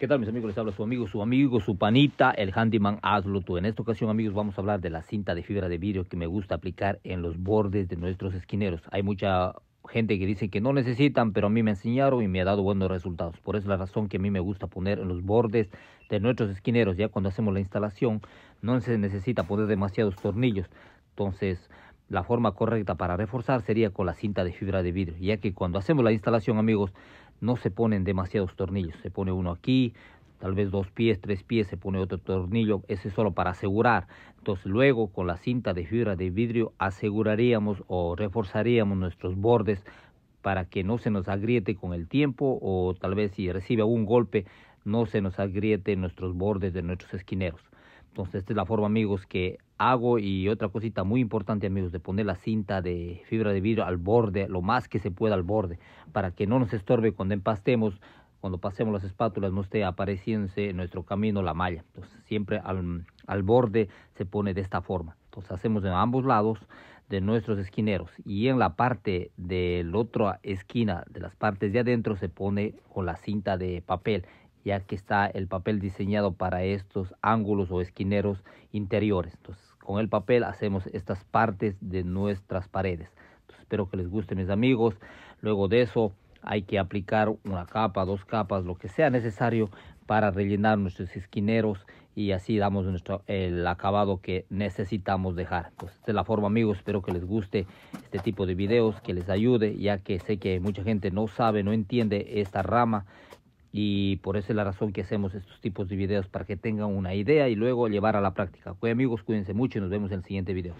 ¿Qué tal mis amigos? Les habla su amigo, su amigo, su panita, el handyman Hazlo tú. En esta ocasión amigos vamos a hablar de la cinta de fibra de vidrio que me gusta aplicar en los bordes de nuestros esquineros. Hay mucha gente que dice que no necesitan, pero a mí me enseñaron y me ha dado buenos resultados. Por eso es la razón que a mí me gusta poner en los bordes de nuestros esquineros. Ya cuando hacemos la instalación no se necesita poner demasiados tornillos. Entonces la forma correcta para reforzar sería con la cinta de fibra de vidrio, ya que cuando hacemos la instalación amigos no se ponen demasiados tornillos, se pone uno aquí, tal vez dos pies, tres pies, se pone otro tornillo, ese es solo para asegurar. Entonces luego con la cinta de fibra de vidrio aseguraríamos o reforzaríamos nuestros bordes para que no se nos agriete con el tiempo o tal vez si recibe algún golpe no se nos agriete nuestros bordes de nuestros esquineros. Entonces, esta es la forma, amigos, que hago. Y otra cosita muy importante, amigos, de poner la cinta de fibra de vidrio al borde, lo más que se pueda al borde, para que no nos estorbe cuando empastemos, cuando pasemos las espátulas, no esté apareciéndose en nuestro camino la malla. Entonces, siempre al, borde se pone de esta forma. Entonces, hacemos en ambos lados de nuestros esquineros y en la parte de la otra esquina de las partes de adentro se pone con la cinta de papel ya que está el papel diseñado para estos ángulos o esquineros interiores. Entonces, con el papel hacemos estas partes de nuestras paredes. espero que les guste, mis amigos. Luego de eso, hay que aplicar una capa, dos capas, lo que sea necesario para rellenar nuestros esquineros y así damos nuestro, el acabado que necesitamos dejar. Entonces, esta la forma, amigos. Espero que les guste este tipo de videos, que les ayude, ya que sé que mucha gente no sabe, no entiende esta rama y por esa es la razón que hacemos estos tipos de videos para que tengan una idea y luego llevar a la práctica. Ok amigos, cuídense mucho y nos vemos en el siguiente video.